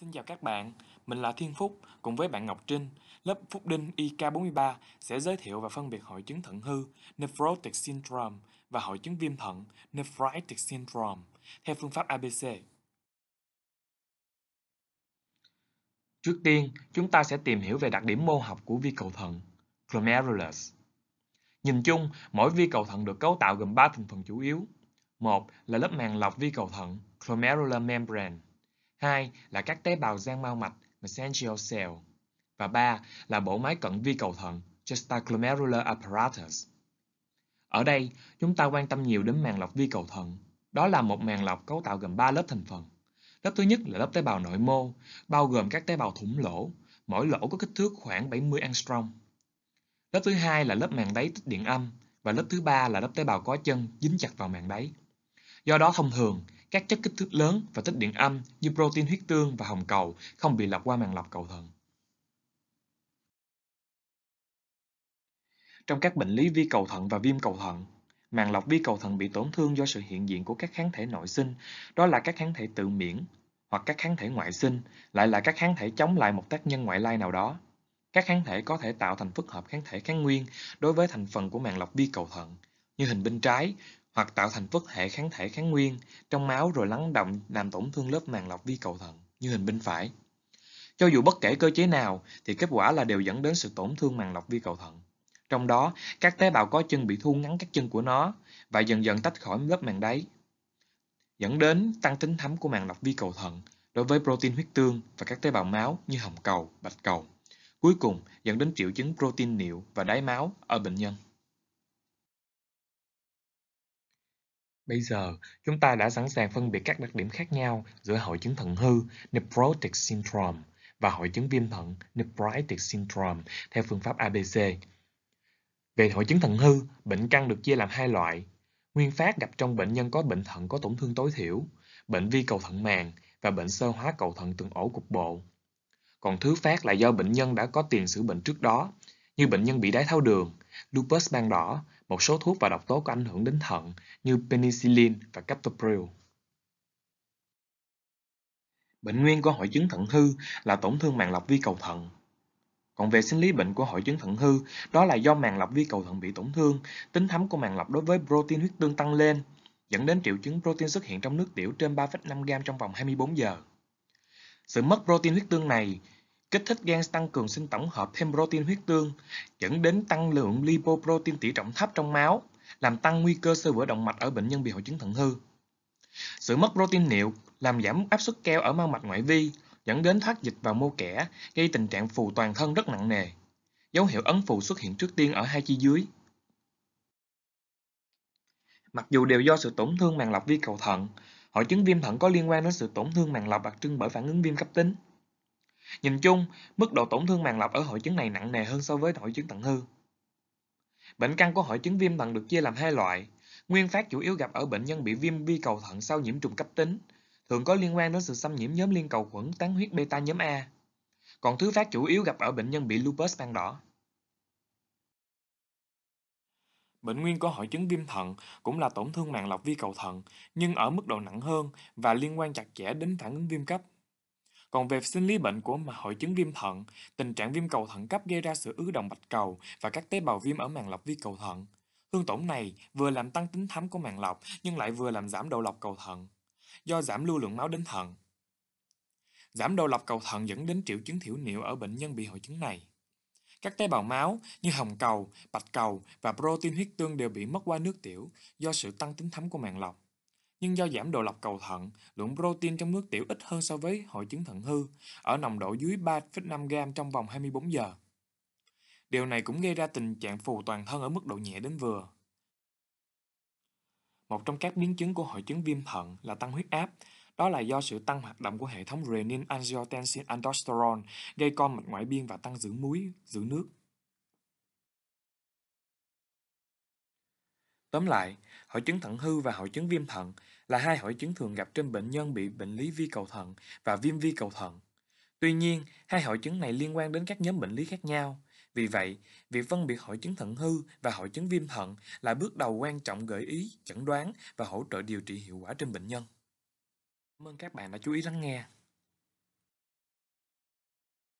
Xin chào các bạn, mình là Thiên Phúc cùng với bạn Ngọc Trinh. Lớp Phúc Đinh IK43 sẽ giới thiệu và phân biệt hội chứng thận hư Nephrotic Syndrome và hội chứng viêm thận Nephritic Syndrome theo phương pháp ABC. Trước tiên, chúng ta sẽ tìm hiểu về đặc điểm mô học của vi cầu thận, glomerulus. Nhìn chung, mỗi vi cầu thận được cấu tạo gồm 3 thành phần chủ yếu. Một là lớp màng lọc vi cầu thận, glomerular membrane hai là các tế bào gian mao mạch mesangial cell và ba là bộ máy cận vi cầu thận juxtaglomerular apparatus. Ở đây, chúng ta quan tâm nhiều đến màng lọc vi cầu thận. Đó là một màng lọc cấu tạo gồm 3 lớp thành phần. Lớp thứ nhất là lớp tế bào nội mô, bao gồm các tế bào thủng lỗ, mỗi lỗ có kích thước khoảng 70 angstrom. Lớp thứ hai là lớp màng đáy tích điện âm và lớp thứ ba là lớp tế bào có chân dính chặt vào màng đáy. Do đó thông thường, các chất kích thước lớn và tích điện âm như protein huyết tương và hồng cầu không bị lọc qua màng lọc cầu thận. Trong các bệnh lý vi cầu thận và viêm cầu thận, màng lọc vi cầu thận bị tổn thương do sự hiện diện của các kháng thể nội sinh, đó là các kháng thể tự miễn hoặc các kháng thể ngoại sinh, lại là các kháng thể chống lại một tác nhân ngoại lai nào đó. Các kháng thể có thể tạo thành phức hợp kháng thể kháng nguyên đối với thành phần của màng lọc vi cầu thận, như hình bên trái, hoặc tạo thành phức hệ kháng thể kháng nguyên trong máu rồi lắng động làm tổn thương lớp màng lọc vi cầu thận như hình bên phải. Cho dù bất kể cơ chế nào thì kết quả là đều dẫn đến sự tổn thương màng lọc vi cầu thận. Trong đó, các tế bào có chân bị thu ngắn các chân của nó và dần dần tách khỏi lớp màng đáy, dẫn đến tăng tính thấm của màng lọc vi cầu thận đối với protein huyết tương và các tế bào máu như hồng cầu, bạch cầu. Cuối cùng, dẫn đến triệu chứng protein niệu và đáy máu ở bệnh nhân. Bây giờ, chúng ta đã sẵn sàng phân biệt các đặc điểm khác nhau giữa hội chứng thận hư nephrotic syndrome và hội chứng viêm thận nephritic syndrome theo phương pháp ABC. Về hội chứng thận hư, bệnh căn được chia làm hai loại. Nguyên phát gặp trong bệnh nhân có bệnh thận có tổn thương tối thiểu, bệnh vi cầu thận màng và bệnh sơ hóa cầu thận từng ổ cục bộ. Còn thứ phát là do bệnh nhân đã có tiền sử bệnh trước đó như bệnh nhân bị đái tháo đường, lupus ban đỏ, một số thuốc và độc tố có ảnh hưởng đến thận như penicillin và captopril. Bệnh nguyên của hội chứng thận hư là tổn thương màng lọc vi cầu thận. Còn về sinh lý bệnh của hội chứng thận hư, đó là do màng lọc vi cầu thận bị tổn thương, tính thấm của màng lọc đối với protein huyết tương tăng lên, dẫn đến triệu chứng protein xuất hiện trong nước tiểu trên 3,5 g trong vòng 24 giờ. Sự mất protein huyết tương này kích thích gan tăng cường sinh tổng hợp thêm protein huyết tương, dẫn đến tăng lượng lipoprotein tỷ trọng thấp trong máu, làm tăng nguy cơ sơ vữa động mạch ở bệnh nhân bị hội chứng thận hư. Sự mất protein niệu làm giảm áp suất keo ở mao mạch ngoại vi, dẫn đến thoát dịch vào mô kẽ, gây tình trạng phù toàn thân rất nặng nề. Dấu hiệu ấn phù xuất hiện trước tiên ở hai chi dưới. Mặc dù đều do sự tổn thương màng lọc vi cầu thận, hội chứng viêm thận có liên quan đến sự tổn thương màng lọc đặc trưng bởi phản ứng viêm cấp tính. Nhìn chung, mức độ tổn thương màng lọc ở hội chứng này nặng nề hơn so với hội chứng thận hư. Bệnh căn của hội chứng viêm thận được chia làm hai loại. Nguyên phát chủ yếu gặp ở bệnh nhân bị viêm vi cầu thận sau nhiễm trùng cấp tính, thường có liên quan đến sự xâm nhiễm nhóm liên cầu khuẩn tán huyết beta nhóm A. Còn thứ phát chủ yếu gặp ở bệnh nhân bị lupus ban đỏ. Bệnh nguyên của hội chứng viêm thận cũng là tổn thương màng lọc vi cầu thận, nhưng ở mức độ nặng hơn và liên quan chặt chẽ đến phản ứng viêm cấp. Còn về sinh lý bệnh của hội chứng viêm thận, tình trạng viêm cầu thận cấp gây ra sự ứ động bạch cầu và các tế bào viêm ở màng lọc vi cầu thận. Thương tổn này vừa làm tăng tính thấm của màng lọc nhưng lại vừa làm giảm độ lọc cầu thận, do giảm lưu lượng máu đến thận. Giảm độ lọc cầu thận dẫn đến triệu chứng thiểu niệu ở bệnh nhân bị hội chứng này. Các tế bào máu như hồng cầu, bạch cầu và protein huyết tương đều bị mất qua nước tiểu do sự tăng tính thấm của màng lọc nhưng do giảm độ lọc cầu thận, lượng protein trong nước tiểu ít hơn so với hội chứng thận hư, ở nồng độ dưới 3,5 gram trong vòng 24 giờ. Điều này cũng gây ra tình trạng phù toàn thân ở mức độ nhẹ đến vừa. Một trong các biến chứng của hội chứng viêm thận là tăng huyết áp, đó là do sự tăng hoạt động của hệ thống renin angiotensin aldosterone gây co mạch ngoại biên và tăng giữ muối, giữ nước. Tóm lại, hội chứng thận hư và hội chứng viêm thận là hai hội chứng thường gặp trên bệnh nhân bị bệnh lý vi cầu thận và viêm vi cầu thận. Tuy nhiên, hai hội chứng này liên quan đến các nhóm bệnh lý khác nhau. Vì vậy, việc phân biệt hội chứng thận hư và hội chứng viêm thận là bước đầu quan trọng gợi ý, chẩn đoán và hỗ trợ điều trị hiệu quả trên bệnh nhân. Cảm ơn các bạn đã chú ý lắng nghe.